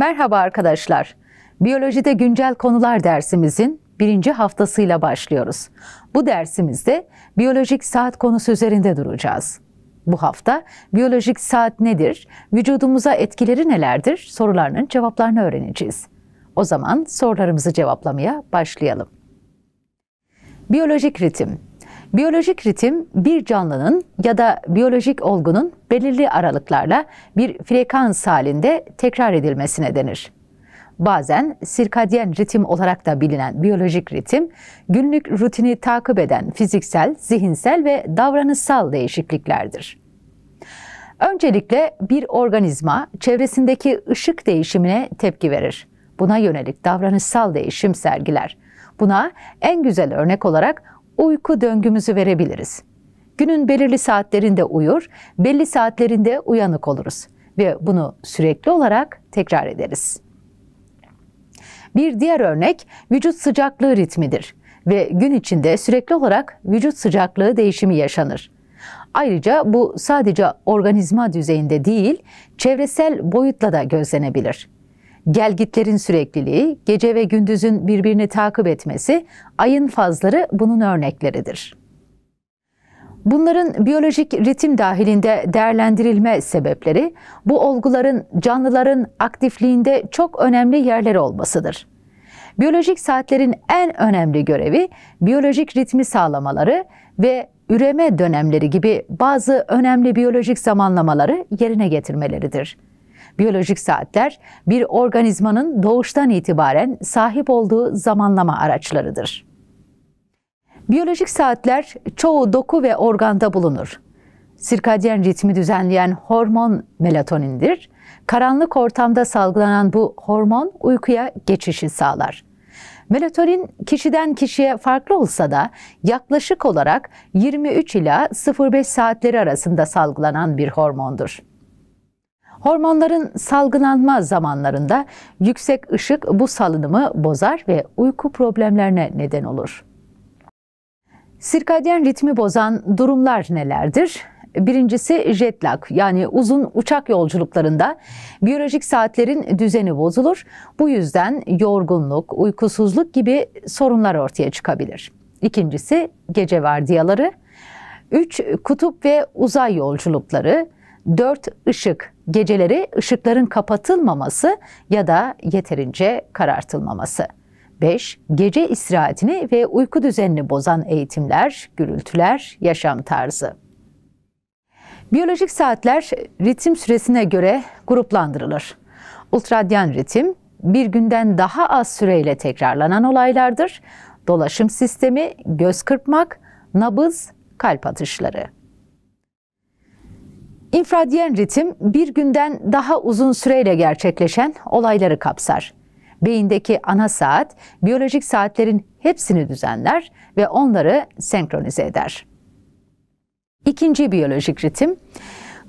Merhaba arkadaşlar. Biyolojide güncel konular dersimizin birinci haftasıyla başlıyoruz. Bu dersimizde biyolojik saat konusu üzerinde duracağız. Bu hafta biyolojik saat nedir, vücudumuza etkileri nelerdir sorularının cevaplarını öğreneceğiz. O zaman sorularımızı cevaplamaya başlayalım. Biyolojik ritim Biyolojik ritim bir canlının ya da biyolojik olgunun belirli aralıklarla bir frekans halinde tekrar edilmesine denir. Bazen sirkadyen ritim olarak da bilinen biyolojik ritim, günlük rutini takip eden fiziksel, zihinsel ve davranışsal değişikliklerdir. Öncelikle bir organizma çevresindeki ışık değişimine tepki verir. Buna yönelik davranışsal değişim sergiler. Buna en güzel örnek olarak uyku döngümüzü verebiliriz. Günün belirli saatlerinde uyur, belli saatlerinde uyanık oluruz ve bunu sürekli olarak tekrar ederiz. Bir diğer örnek vücut sıcaklığı ritmidir ve gün içinde sürekli olarak vücut sıcaklığı değişimi yaşanır. Ayrıca bu sadece organizma düzeyinde değil, çevresel boyutla da gözlenebilir gelgitlerin sürekliliği, gece ve gündüzün birbirini takip etmesi, ayın fazları bunun örnekleridir. Bunların biyolojik ritim dahilinde değerlendirilme sebepleri bu olguların canlıların aktifliğinde çok önemli yerleri olmasıdır. Biyolojik saatlerin en önemli görevi biyolojik ritmi sağlamaları ve üreme dönemleri gibi bazı önemli biyolojik zamanlamaları yerine getirmeleridir. Biyolojik saatler bir organizmanın doğuştan itibaren sahip olduğu zamanlama araçlarıdır. Biyolojik saatler çoğu doku ve organda bulunur. Sirkadyen ritmi düzenleyen hormon melatonindir. Karanlık ortamda salgılanan bu hormon uykuya geçişi sağlar. Melatonin kişiden kişiye farklı olsa da yaklaşık olarak 23 ila 05 saatleri arasında salgılanan bir hormondur. Hormonların salgılanma zamanlarında yüksek ışık bu salınımı bozar ve uyku problemlerine neden olur. Sirkadyen ritmi bozan durumlar nelerdir? Birincisi jet lag yani uzun uçak yolculuklarında biyolojik saatlerin düzeni bozulur. Bu yüzden yorgunluk, uykusuzluk gibi sorunlar ortaya çıkabilir. İkincisi gece vardiyaları. Üç Kutup ve uzay yolculukları. Dört ışık geceleri ışıkların kapatılmaması ya da yeterince karartılmaması. 5. Gece istirahatini ve uyku düzenini bozan eğitimler, gürültüler, yaşam tarzı. Biyolojik saatler ritim süresine göre gruplandırılır. Ultradyan ritim bir günden daha az süreyle tekrarlanan olaylardır. Dolaşım sistemi, göz kırpmak, nabız, kalp atışları. İnfradiyen ritim bir günden daha uzun süreyle gerçekleşen olayları kapsar. Beyindeki ana saat biyolojik saatlerin hepsini düzenler ve onları senkronize eder. İkinci biyolojik ritim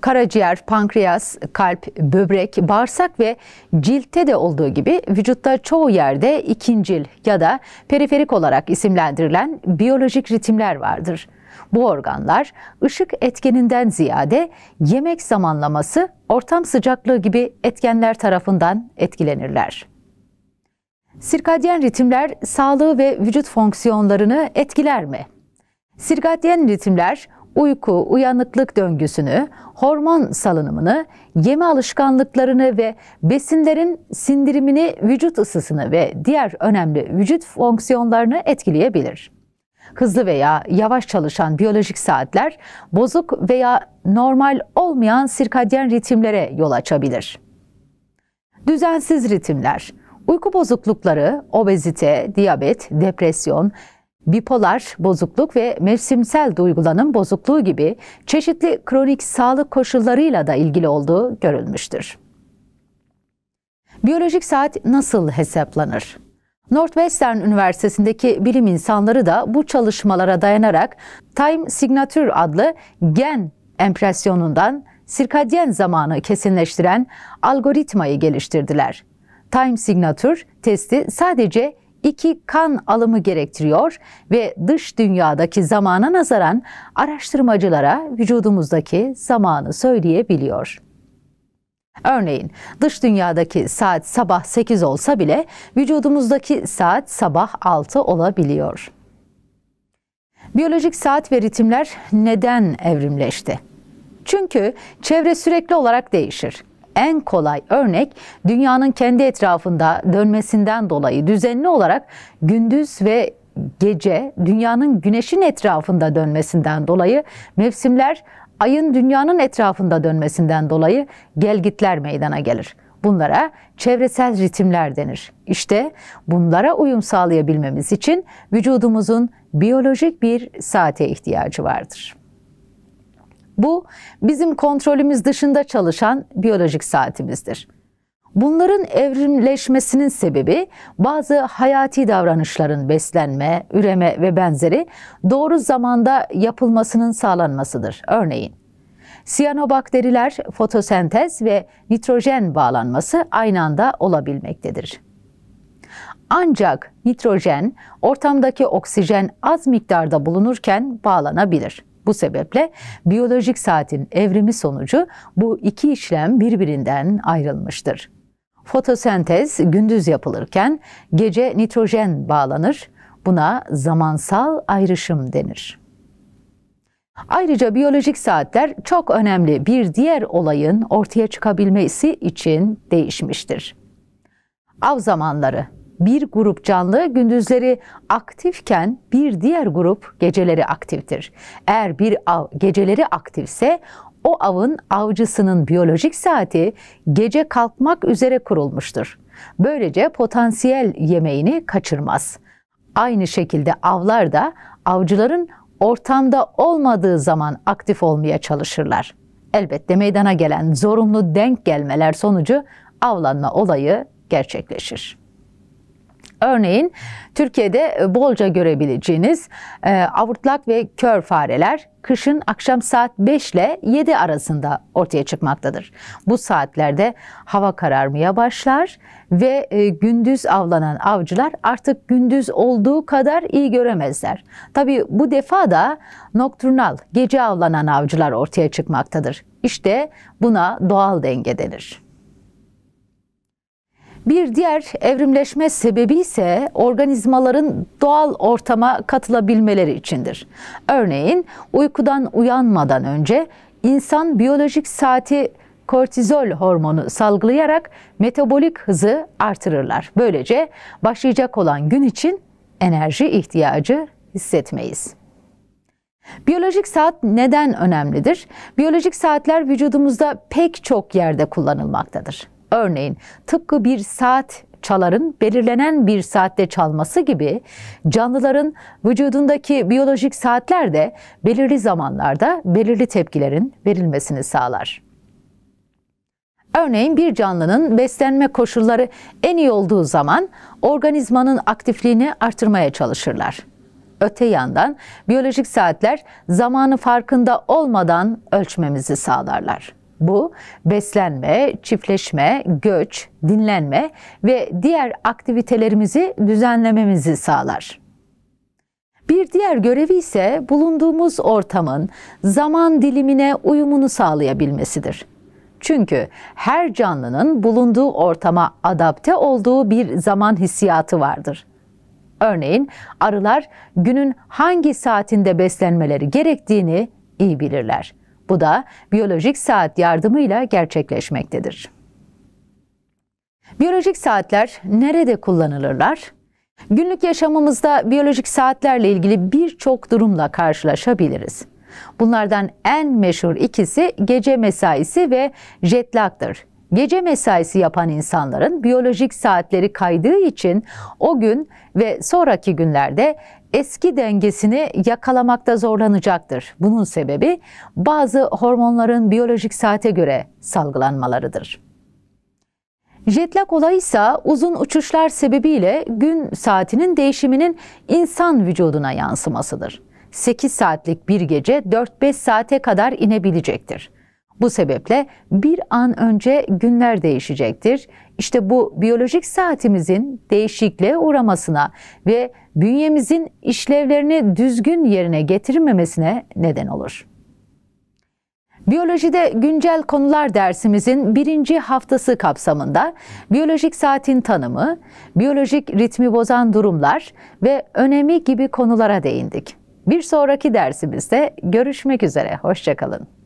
karaciğer, pankreas, kalp, böbrek, bağırsak ve ciltte de olduğu gibi vücutta çoğu yerde ikincil ya da periferik olarak isimlendirilen biyolojik ritimler vardır.'' Bu organlar ışık etkeninden ziyade yemek zamanlaması, ortam sıcaklığı gibi etkenler tarafından etkilenirler. Sirkadyen ritimler sağlığı ve vücut fonksiyonlarını etkiler mi? Sirkadyen ritimler uyku, uyanıklık döngüsünü, hormon salınımını, yeme alışkanlıklarını ve besinlerin sindirimini, vücut ısısını ve diğer önemli vücut fonksiyonlarını etkileyebilir. Hızlı veya yavaş çalışan biyolojik saatler bozuk veya normal olmayan sirkadyen ritimlere yol açabilir. Düzensiz ritimler, uyku bozuklukları, obezite, diyabet, depresyon, bipolar bozukluk ve mevsimsel duygulanım bozukluğu gibi çeşitli kronik sağlık koşullarıyla da ilgili olduğu görülmüştür. Biyolojik saat nasıl hesaplanır? Northwestern Üniversitesi'ndeki bilim insanları da bu çalışmalara dayanarak time signature adlı gen empresyonundan sirkadyen zamanı kesinleştiren algoritmayı geliştirdiler. Time signature testi sadece iki kan alımı gerektiriyor ve dış dünyadaki zamana nazaran araştırmacılara vücudumuzdaki zamanı söyleyebiliyor. Örneğin dış dünyadaki saat sabah 8 olsa bile vücudumuzdaki saat sabah 6 olabiliyor. Biyolojik saat ve ritimler neden evrimleşti? Çünkü çevre sürekli olarak değişir. En kolay örnek dünyanın kendi etrafında dönmesinden dolayı düzenli olarak gündüz ve gece dünyanın güneşin etrafında dönmesinden dolayı mevsimler ayın dünyanın etrafında dönmesinden dolayı gelgitler meydana gelir. Bunlara çevresel ritimler denir. İşte bunlara uyum sağlayabilmemiz için vücudumuzun biyolojik bir saate ihtiyacı vardır. Bu bizim kontrolümüz dışında çalışan biyolojik saatimizdir. Bunların evrimleşmesinin sebebi bazı hayati davranışların beslenme, üreme ve benzeri doğru zamanda yapılmasının sağlanmasıdır. Örneğin siyanobakteriler fotosentez ve nitrojen bağlanması aynı anda olabilmektedir. Ancak nitrojen ortamdaki oksijen az miktarda bulunurken bağlanabilir. Bu sebeple biyolojik saatin evrimi sonucu bu iki işlem birbirinden ayrılmıştır. Fotosentez gündüz yapılırken gece nitrojen bağlanır. Buna zamansal ayrışım denir. Ayrıca biyolojik saatler çok önemli bir diğer olayın ortaya çıkabilmesi için değişmiştir. Av zamanları bir grup canlı gündüzleri aktifken bir diğer grup geceleri aktiftir. Eğer bir av geceleri aktifse o avın avcısının biyolojik saati gece kalkmak üzere kurulmuştur. Böylece potansiyel yemeğini kaçırmaz. Aynı şekilde avlar da avcıların ortamda olmadığı zaman aktif olmaya çalışırlar. Elbette meydana gelen zorunlu denk gelmeler sonucu avlanma olayı gerçekleşir. Örneğin Türkiye'de e, bolca görebileceğiniz e, avurtlak ve kör fareler kışın akşam saat 5 ile 7 arasında ortaya çıkmaktadır. Bu saatlerde hava kararmaya başlar ve e, gündüz avlanan avcılar artık gündüz olduğu kadar iyi göremezler. Tabi bu defa da nokturnal, gece avlanan avcılar ortaya çıkmaktadır. İşte buna doğal denge denir. Bir diğer evrimleşme sebebi ise organizmaların doğal ortama katılabilmeleri içindir. Örneğin uykudan uyanmadan önce insan biyolojik saati kortizol hormonu salgılayarak metabolik hızı artırırlar. Böylece başlayacak olan gün için enerji ihtiyacı hissetmeyiz. Biyolojik saat neden önemlidir? Biyolojik saatler vücudumuzda pek çok yerde kullanılmaktadır. Örneğin tıpkı bir saat çaların belirlenen bir saatte çalması gibi canlıların vücudundaki biyolojik saatler de belirli zamanlarda belirli tepkilerin verilmesini sağlar. Örneğin bir canlının beslenme koşulları en iyi olduğu zaman organizmanın aktifliğini artırmaya çalışırlar. Öte yandan biyolojik saatler zamanı farkında olmadan ölçmemizi sağlarlar. Bu beslenme, çiftleşme, göç, dinlenme ve diğer aktivitelerimizi düzenlememizi sağlar. Bir diğer görevi ise bulunduğumuz ortamın zaman dilimine uyumunu sağlayabilmesidir. Çünkü her canlının bulunduğu ortama adapte olduğu bir zaman hissiyatı vardır. Örneğin arılar günün hangi saatinde beslenmeleri gerektiğini iyi bilirler. Bu da biyolojik saat yardımıyla gerçekleşmektedir. Biyolojik saatler nerede kullanılırlar? Günlük yaşamımızda biyolojik saatlerle ilgili birçok durumla karşılaşabiliriz. Bunlardan en meşhur ikisi gece mesaisi ve jet lag'dır gece mesaisi yapan insanların biyolojik saatleri kaydığı için o gün ve sonraki günlerde eski dengesini yakalamakta zorlanacaktır. Bunun sebebi bazı hormonların biyolojik saate göre salgılanmalarıdır. Jetlag olayı ise uzun uçuşlar sebebiyle gün saatinin değişiminin insan vücuduna yansımasıdır. 8 saatlik bir gece 4-5 saate kadar inebilecektir. Bu sebeple bir an önce günler değişecektir. İşte bu biyolojik saatimizin değişikliğe uğramasına ve bünyemizin işlevlerini düzgün yerine getirmemesine neden olur. Biyolojide güncel konular dersimizin birinci haftası kapsamında biyolojik saatin tanımı, biyolojik ritmi bozan durumlar ve önemi gibi konulara değindik. Bir sonraki dersimizde görüşmek üzere, hoşçakalın.